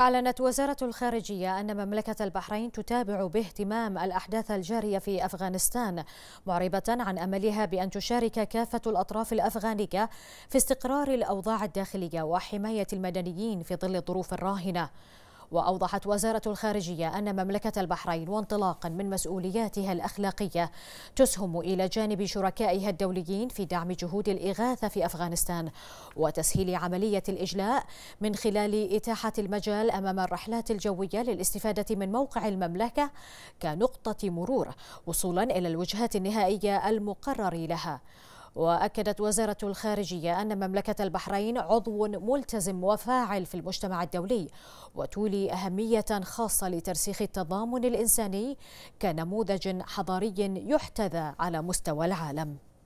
أعلنت وزارة الخارجية أن مملكة البحرين تتابع باهتمام الأحداث الجارية في أفغانستان معربة عن أملها بأن تشارك كافة الأطراف الأفغانية في استقرار الأوضاع الداخلية وحماية المدنيين في ظل الظروف الراهنة وأوضحت وزارة الخارجية أن مملكة البحرين وانطلاقا من مسؤولياتها الأخلاقية تسهم إلى جانب شركائها الدوليين في دعم جهود الإغاثة في أفغانستان وتسهيل عملية الإجلاء من خلال إتاحة المجال أمام الرحلات الجوية للاستفادة من موقع المملكة كنقطة مرور وصولا إلى الوجهات النهائية المقرر لها وأكدت وزارة الخارجية أن مملكة البحرين عضو ملتزم وفاعل في المجتمع الدولي وتولي أهمية خاصة لترسيخ التضامن الإنساني كنموذج حضاري يحتذى على مستوى العالم